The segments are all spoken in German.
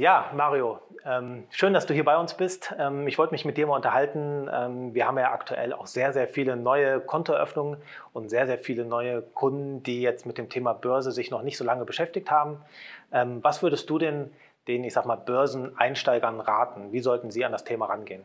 Ja, Mario, ähm, schön, dass du hier bei uns bist. Ähm, ich wollte mich mit dir mal unterhalten. Ähm, wir haben ja aktuell auch sehr, sehr viele neue Kontoeröffnungen und sehr, sehr viele neue Kunden, die jetzt mit dem Thema Börse sich noch nicht so lange beschäftigt haben. Ähm, was würdest du denn den, ich sag mal, Börseneinsteigern raten? Wie sollten sie an das Thema rangehen?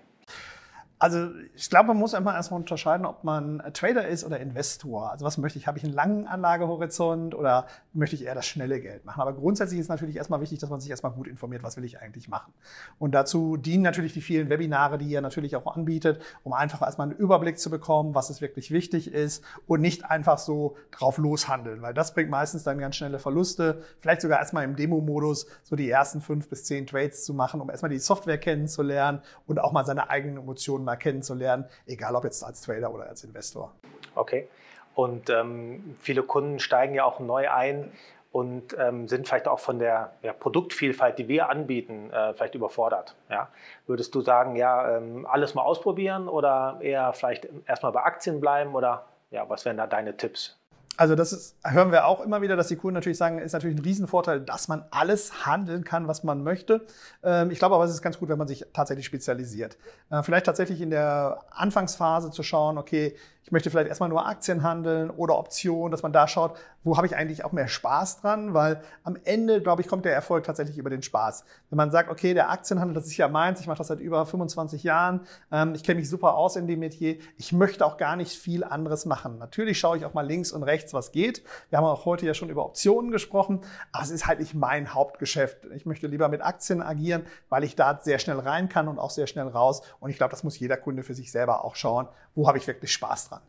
Also ich glaube, man muss immer erstmal unterscheiden, ob man Trader ist oder Investor. Also was möchte ich? Habe ich einen langen Anlagehorizont oder möchte ich eher das schnelle Geld machen? Aber grundsätzlich ist natürlich erstmal wichtig, dass man sich erstmal gut informiert, was will ich eigentlich machen. Und dazu dienen natürlich die vielen Webinare, die ihr natürlich auch anbietet, um einfach erstmal einen Überblick zu bekommen, was es wirklich wichtig ist und nicht einfach so drauf loshandeln, weil das bringt meistens dann ganz schnelle Verluste. Vielleicht sogar erstmal im Demo-Modus so die ersten fünf bis zehn Trades zu machen, um erstmal die Software kennenzulernen und auch mal seine eigenen Emotionen mal näher kennenzulernen, egal ob jetzt als Trader oder als Investor. Okay. Und ähm, viele Kunden steigen ja auch neu ein und ähm, sind vielleicht auch von der ja, Produktvielfalt, die wir anbieten, äh, vielleicht überfordert. Ja? Würdest du sagen, ja, ähm, alles mal ausprobieren oder eher vielleicht erstmal bei Aktien bleiben oder ja, was wären da deine Tipps? also das ist, hören wir auch immer wieder, dass die Kunden natürlich sagen, ist natürlich ein Riesenvorteil, dass man alles handeln kann, was man möchte. Ähm, ich glaube aber, es ist ganz gut, wenn man sich tatsächlich spezialisiert. Äh, vielleicht tatsächlich in der Anfangsphase zu schauen, okay, ich möchte vielleicht erstmal nur Aktien handeln oder Optionen, dass man da schaut, wo habe ich eigentlich auch mehr Spaß dran, weil am Ende, glaube ich, kommt der Erfolg tatsächlich über den Spaß. Wenn man sagt, okay, der Aktienhandel, das ist ja meins, ich mache das seit über 25 Jahren, ähm, ich kenne mich super aus in dem Metier, ich möchte auch gar nicht viel anderes machen. Natürlich schaue ich auch mal links und rechts, rechts was geht. Wir haben auch heute ja schon über Optionen gesprochen, aber es ist halt nicht mein Hauptgeschäft. Ich möchte lieber mit Aktien agieren, weil ich da sehr schnell rein kann und auch sehr schnell raus. Und ich glaube, das muss jeder Kunde für sich selber auch schauen, wo habe ich wirklich Spaß dran.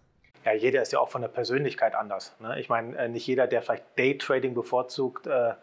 Ja, jeder ist ja auch von der Persönlichkeit anders. Ne? Ich meine, äh, nicht jeder, der vielleicht Daytrading bevorzugt, äh,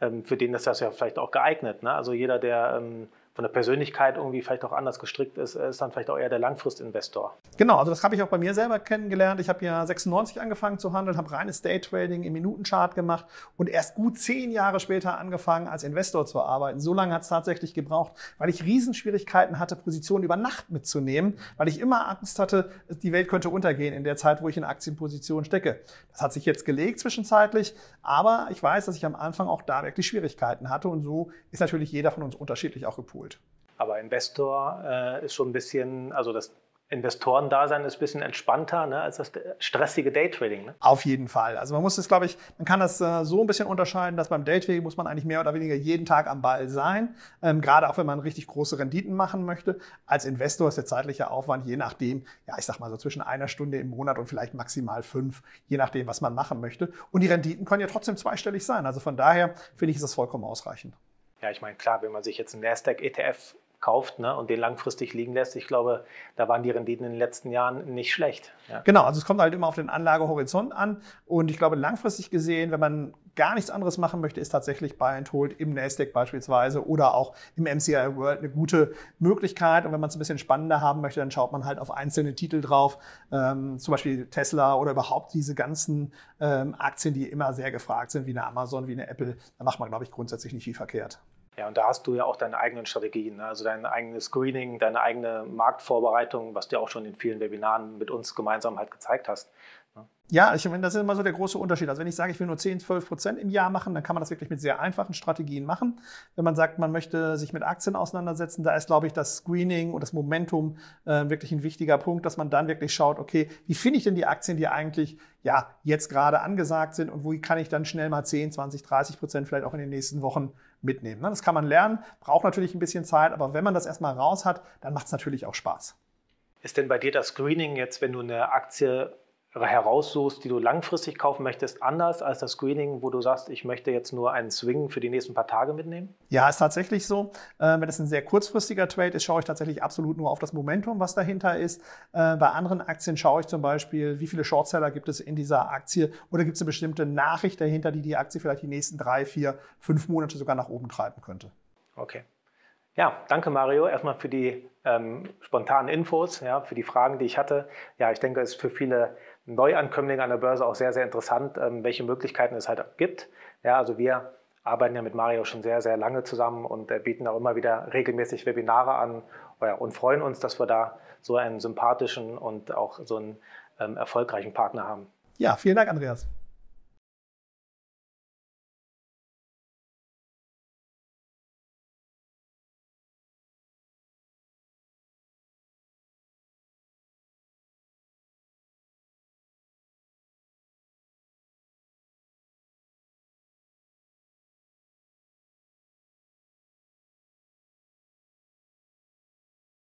ähm, für den ist das ja vielleicht auch geeignet. Ne? Also jeder, der... Ähm von der Persönlichkeit irgendwie vielleicht auch anders gestrickt ist, ist dann vielleicht auch eher der Langfristinvestor. Genau, also das habe ich auch bei mir selber kennengelernt. Ich habe ja 96 angefangen zu handeln, habe reines Daytrading im Minutenchart gemacht und erst gut zehn Jahre später angefangen, als Investor zu arbeiten. So lange hat es tatsächlich gebraucht, weil ich Riesenschwierigkeiten hatte, Positionen über Nacht mitzunehmen, weil ich immer Angst hatte, die Welt könnte untergehen in der Zeit, wo ich in Aktienpositionen stecke. Das hat sich jetzt gelegt zwischenzeitlich, aber ich weiß, dass ich am Anfang auch da wirklich Schwierigkeiten hatte und so ist natürlich jeder von uns unterschiedlich auch gepoolt geholt. Aber Investor äh, ist schon ein bisschen, also das Investorendasein ist ein bisschen entspannter ne, als das stressige Daytrading. Ne? Auf jeden Fall. Also man muss das, glaube ich, man kann das äh, so ein bisschen unterscheiden, dass beim Daytrading muss man eigentlich mehr oder weniger jeden Tag am Ball sein, ähm, gerade auch wenn man richtig große Renditen machen möchte. Als Investor ist der zeitliche Aufwand je nachdem, ja ich sag mal so zwischen einer Stunde im Monat und vielleicht maximal fünf, je nachdem, was man machen möchte. Und die Renditen können ja trotzdem zweistellig sein. Also von daher finde ich, ist das vollkommen ausreichend. Ja, ich meine, klar, wenn man sich jetzt einen Nasdaq-ETF kauft ne, und den langfristig liegen lässt. Ich glaube, da waren die Renditen in den letzten Jahren nicht schlecht. Ja. Genau, also es kommt halt immer auf den Anlagehorizont an. Und ich glaube, langfristig gesehen, wenn man gar nichts anderes machen möchte, ist tatsächlich Buy and Hold im Nasdaq beispielsweise oder auch im MCI World eine gute Möglichkeit. Und wenn man es ein bisschen spannender haben möchte, dann schaut man halt auf einzelne Titel drauf, ähm, zum Beispiel Tesla oder überhaupt diese ganzen ähm, Aktien, die immer sehr gefragt sind, wie eine Amazon, wie eine Apple. Da macht man, glaube ich, grundsätzlich nicht viel verkehrt. Ja, und da hast du ja auch deine eigenen Strategien, ne? also dein eigenes Screening, deine eigene Marktvorbereitung, was du ja auch schon in vielen Webinaren mit uns gemeinsam halt gezeigt hast. Ja, ich meine, das ist immer so der große Unterschied. Also wenn ich sage, ich will nur 10, 12 Prozent im Jahr machen, dann kann man das wirklich mit sehr einfachen Strategien machen. Wenn man sagt, man möchte sich mit Aktien auseinandersetzen, da ist, glaube ich, das Screening und das Momentum äh, wirklich ein wichtiger Punkt, dass man dann wirklich schaut, okay, wie finde ich denn die Aktien, die eigentlich ja jetzt gerade angesagt sind und wo kann ich dann schnell mal 10, 20, 30 Prozent vielleicht auch in den nächsten Wochen mitnehmen. Ne? Das kann man lernen, braucht natürlich ein bisschen Zeit, aber wenn man das erstmal raus hat, dann macht es natürlich auch Spaß. Ist denn bei dir das Screening jetzt, wenn du eine Aktie heraussuchst, die du langfristig kaufen möchtest, anders als das Screening, wo du sagst, ich möchte jetzt nur einen Swing für die nächsten paar Tage mitnehmen? Ja, ist tatsächlich so. Äh, wenn es ein sehr kurzfristiger Trade ist, schaue ich tatsächlich absolut nur auf das Momentum, was dahinter ist. Äh, bei anderen Aktien schaue ich zum Beispiel, wie viele Shortseller gibt es in dieser Aktie oder gibt es eine bestimmte Nachricht dahinter, die die Aktie vielleicht die nächsten drei, vier, fünf Monate sogar nach oben treiben könnte. Okay. Ja, danke Mario erstmal für die ähm, spontanen Infos, ja, für die Fragen, die ich hatte. Ja, ich denke, es ist für viele Neuankömmling an der Börse auch sehr, sehr interessant, ähm, welche Möglichkeiten es halt gibt. Ja, also wir arbeiten ja mit Mario schon sehr, sehr lange zusammen und äh, bieten auch immer wieder regelmäßig Webinare an oh und freuen uns, dass wir da so einen sympathischen und auch so einen ähm, erfolgreichen Partner haben. Ja, vielen Dank, Andreas.